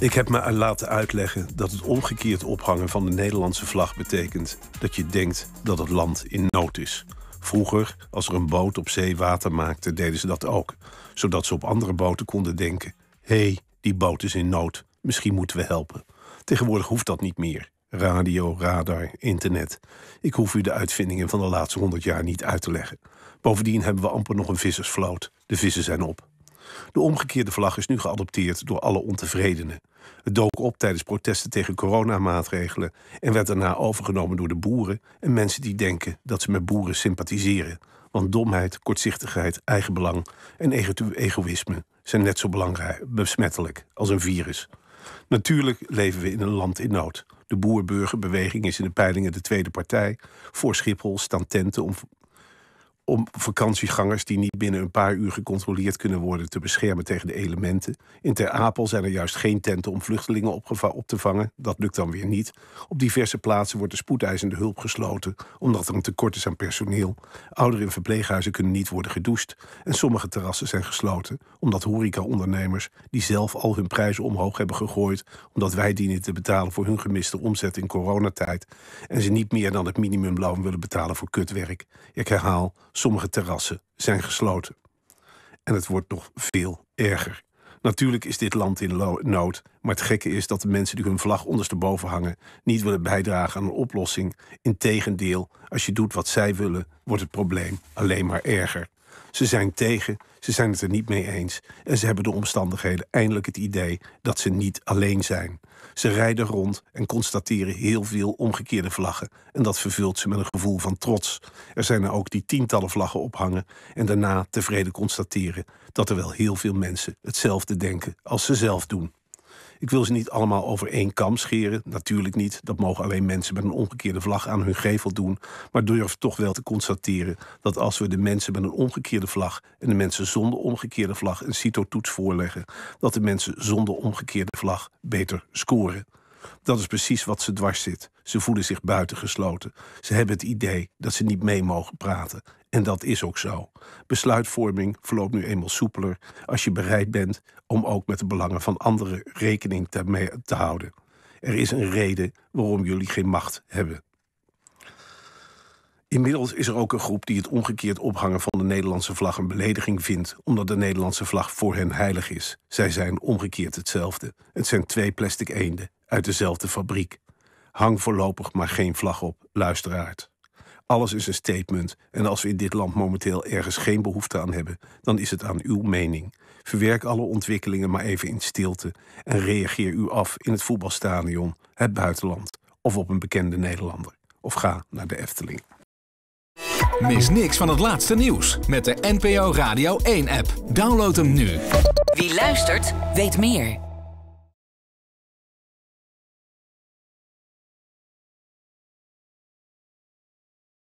Ik heb me laten uitleggen dat het omgekeerd ophangen van de Nederlandse vlag betekent dat je denkt dat het land in nood is. Vroeger, als er een boot op zee water maakte, deden ze dat ook, zodat ze op andere boten konden denken: hé, hey, die boot is in nood, misschien moeten we helpen. Tegenwoordig hoeft dat niet meer. Radio, radar, internet. Ik hoef u de uitvindingen van de laatste honderd jaar niet uit te leggen. Bovendien hebben we amper nog een vissersvloot. De vissen zijn op. De omgekeerde vlag is nu geadopteerd door alle ontevredenen. Het dook op tijdens protesten tegen coronamaatregelen en werd daarna overgenomen door de boeren en mensen die denken dat ze met boeren sympathiseren. Want domheid, kortzichtigheid, eigenbelang en egoïsme zijn net zo belangrijk, besmettelijk als een virus. Natuurlijk leven we in een land in nood. De boerburgerbeweging is in de peilingen de tweede partij. Voor Schiphol staan tenten om om vakantiegangers die niet binnen een paar uur gecontroleerd kunnen worden te beschermen tegen de elementen. In Ter Apel zijn er juist geen tenten om vluchtelingen op te vangen. Dat lukt dan weer niet. Op diverse plaatsen wordt de spoedeisende hulp gesloten omdat er een tekort is aan personeel. Ouderen in verpleeghuizen kunnen niet worden gedoucht en sommige terrassen zijn gesloten omdat horecaondernemers die zelf al hun prijzen omhoog hebben gegooid omdat wij dienen te betalen voor hun gemiste omzet in coronatijd en ze niet meer dan het minimumloon willen betalen voor kutwerk. Ik herhaal Sommige terrassen zijn gesloten. En het wordt nog veel erger. Natuurlijk is dit land in nood, maar het gekke is dat de mensen die hun vlag ondersteboven hangen niet willen bijdragen aan een oplossing. Integendeel, als je doet wat zij willen, wordt het probleem alleen maar erger. Ze zijn tegen, ze zijn het er niet mee eens en ze hebben de omstandigheden eindelijk het idee dat ze niet alleen zijn. Ze rijden rond en constateren heel veel omgekeerde vlaggen en dat vervult ze met een gevoel van trots. Er zijn er ook die tientallen vlaggen ophangen en daarna tevreden constateren dat er wel heel veel mensen hetzelfde denken als ze zelf doen. Ik wil ze niet allemaal over één kam scheren. Natuurlijk niet. Dat mogen alleen mensen met een omgekeerde vlag aan hun gevel doen. Maar durf toch wel te constateren dat als we de mensen met een omgekeerde vlag en de mensen zonder omgekeerde vlag een CITO-toets voorleggen, dat de mensen zonder omgekeerde vlag beter scoren. Dat is precies wat ze dwars zit. Ze voelen zich buitengesloten. Ze hebben het idee dat ze niet mee mogen praten. En dat is ook zo. Besluitvorming verloopt nu eenmaal soepeler als je bereid bent om ook met de belangen van anderen rekening te, houden. Er is een reden waarom jullie geen macht hebben. Inmiddels is er ook een groep die het omgekeerd ophangen van de Nederlandse vlag een belediging vindt, omdat de Nederlandse vlag voor hen heilig is. Zij zijn omgekeerd hetzelfde. Het zijn twee plastic eenden uit dezelfde fabriek. Hang voorlopig maar geen vlag op, luisteraard. Alles is een statement. En als we in dit land momenteel ergens geen behoefte aan hebben, dan is het aan uw mening. Verwerk alle ontwikkelingen maar even in stilte en reageer u af in het voetbalstadion, het buitenland of op een bekende Nederlander. Of ga naar de Efteling. Mis niks van het laatste nieuws met de NPO Radio 1-app. Download hem nu. Wie luistert, weet meer.